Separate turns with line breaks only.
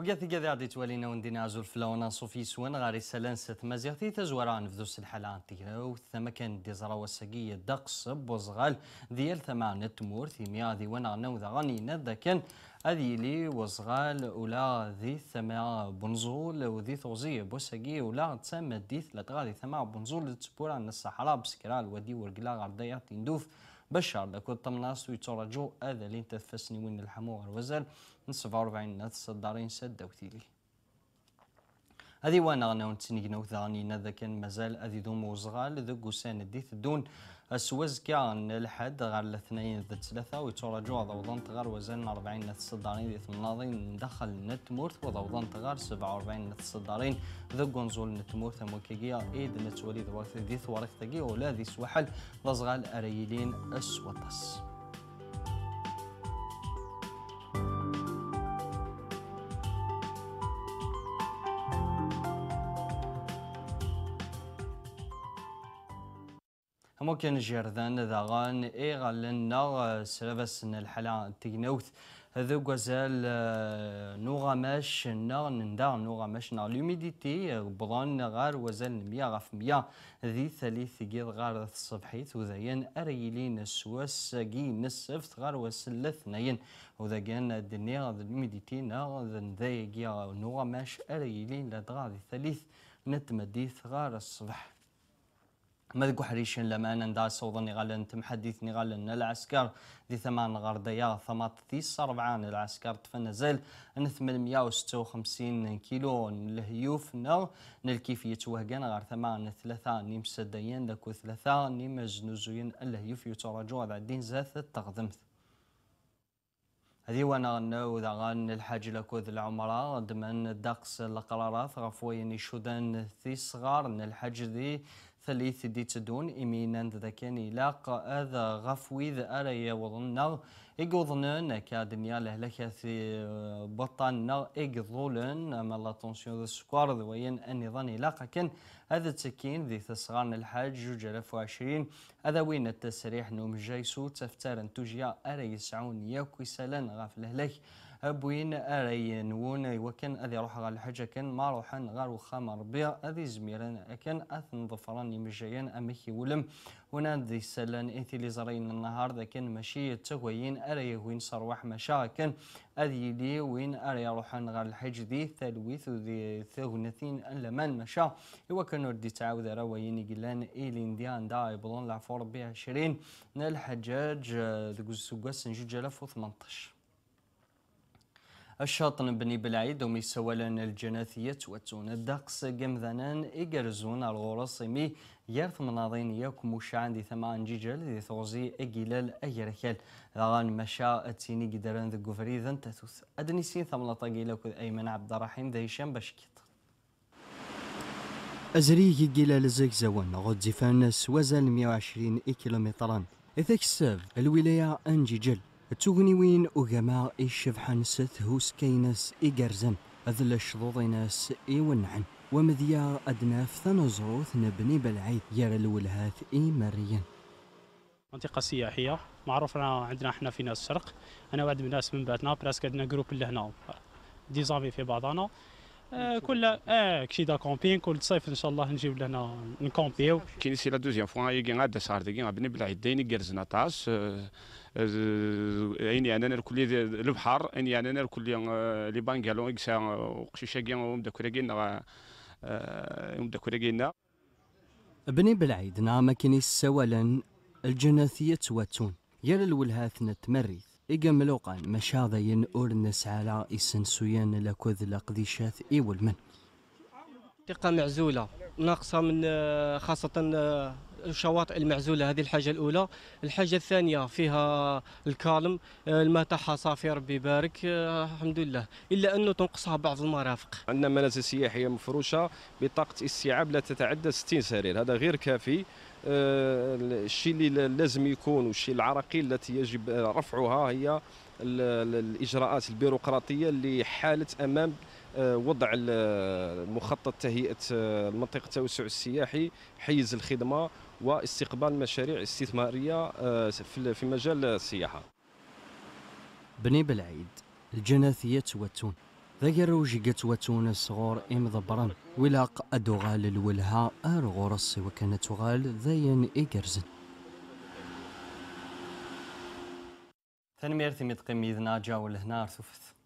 وقاث قاذ غادي توالينا وندينا عزول فلاونا صوفي سوان غاري سلانسة مازيغتي في عن فدوس الحلان تيراو ثما كان دي زرا وساقية دقص بوزغال ديال ثما نتمور ثميا ذي وانا غناو ذا غني نادا كان هذه لي وصغال ولا ذي ثما بنزول وذي ثوزي بوساقي ولا تسمى ديث لتغادي ثما بنزول تسبورا من الصحراء بسكرال ودي ورقلا غرديات تندوف بشار بكل تمناس ويترجو هذا اللي انت تفسني وين الحمو الوزل من 47 ناس صدارين سد دوتيلي هذه وانا غناو نتسني وثاني نذا كان مازال هذه دوم وزغال ذو قسان الديث دون السويز كان الحد غير الاثنين ذا الثلاثاء ويتراجعوا ضوضان تغار وزن 40 نت صدارين ذي ثمناضين دخل نت مورث وضوضان تغار 47 نت صدارين ذا قنزول نت مورث موكيجيا ايد نت وليد ورث ذي ثوارك تقي ولا ذي سوحل ضزغال اريلين اسوطس هم كان جردان ذاغان إيغا لنا سلافسن الحلا تجنوث هذا غزال نوغاماش نار نندار نوغاماش نغ لوميديتي بضان غار وزال 100 غف 100 ذي ثالث غير غار الصبحيت وذاين أريلين السواس جي نسفت غار وسلث نين وذا كان دنيا لوميديتي نغ نار ذاي نوغاماش أريلين لدغار ثالث نتمديث غار الصبح مذ حريشن لما نندا صوض نغال تمحدث نغال العسكر دي ثمان غرديا ثمات ثيس أربعان العسكر تفنزل أن ثمان وخمسين كيلو لهيوف نو نالكيفية وهجان غار ثمان ثلاثة نيم سدين لكو ثلاثة نيم جنوزوين الهيوف يتراجو هذا الدين زاث التغذمث هذه وانا غنو ذا غن الحاج لكوذ العمراء دمن دقس القرارات غفوين شودان ثي صغار الحاج ذي ثليث دي تدون إمينان ذاكاني لاق أذا غفوي ذا أريا وظنغ يقوضنن كادنيا بطان آه، بطن إيغظولن أما لا تنسيو ذا سكوار ذوين أني ظني كن هذا تكين ذي ثسغان الحاج جوج ألف وعشرين هذا وين التسريح نوم جايسو تفتارن توجيا أري يسعون ياكو سالان غاف لهلك أبوين أري نون وكن أيوة، أذي روح غال الحاجة كن ما روحن غار وخامر بيع أذي زميرن أكن أثن ظفران يمجيين أمكي ولم ونادي السلان إثي لزرين النهار ذاكن ماشي تغوين أري وين صروح مشاكن أذي لي وين أري روحان غير دي ثلويث وذي ثغنثين ألمان مشا إوا كانوا ردي تعاود وين قلان إيلين ديان دا يبضون لعفور بها 20 نال حجاج ذو السوقاس 2018 الشاطن بني بلعيد ومي سوالان الجناثية واتون الدقس جمذنان إجرزون الغرص مي يرث مناظين يوك مش عندي ثمان جيجل ذي ثوزي اجيلال ايركال غان مشا تيني قدران ذي ذن تثوث ثمان ثملة طاقيلة ايمن عبد الرحيم ذي هشام بشكيط أزري إقلال زيك زوان غد زفان سوازل 120 كيلومترا إذا كسب الولاية أنجيجل تغني تugniwin ugama icebḥanset huskaynes igerrzen d lechdud أذل iwenneɛen wamedya ad أدناف taneẓruft نبني بالعيد Belɛid gar إي مريان منطقة سياحية معروفة عندنا احنا في ناس الشرق انا واحد من الناس من باتنا براس عندنا جروب لهنا دي زامي في بعضنا آه، كل اه دا كومبين كل صيف ان شاء الله نجيو لهنا نكومبيو كاين سي لا دوزيام فوا يجي غادا صار ديكي بالعيد ديني يكرزنا طاس آه، اين آه، يعني الكليه البحر اين يعني الكليه آه، لي بانكالون اكسا وقشيشاكي آه، ومداكوراكي نغا ومداكوراكي نا بني بالعيد نعم كيني سوالا الجناثية تواتون يال الولهاث نتمريث إقملوقان مشاضين أورنس على إسنسويان لكوذ لقديشات إي والمن. ثقة معزولة ناقصة من خاصة الشواطئ المعزوله هذه الحاجه الاولى الحاجه الثانيه فيها الكالم الماء آه، تاعها صافي ربي يبارك آه، الحمد لله الا انه تنقصها بعض المرافق عندنا منازل سياحيه مفروشه بطاقه استيعاب لا تتعدى 60 سرير هذا غير كافي آه، الشيء اللي لازم يكون والشيء العراقيل التي يجب رفعها هي الاجراءات البيروقراطيه اللي حالت امام وضع مخطط تهيئه المنطقه التوسع السياحي حيز الخدمه واستقبال مشاريع استثمارية آه، في مجال السياحة بني بلعيد الجناثية توتون ذكر وجقة توتون الصغور إم ضبران ولاق أدوغال الولها أرغورس وكانت تغال ذاين ايكرزن ثاني ميرثي تقيم إذنا جاول هنا رثفث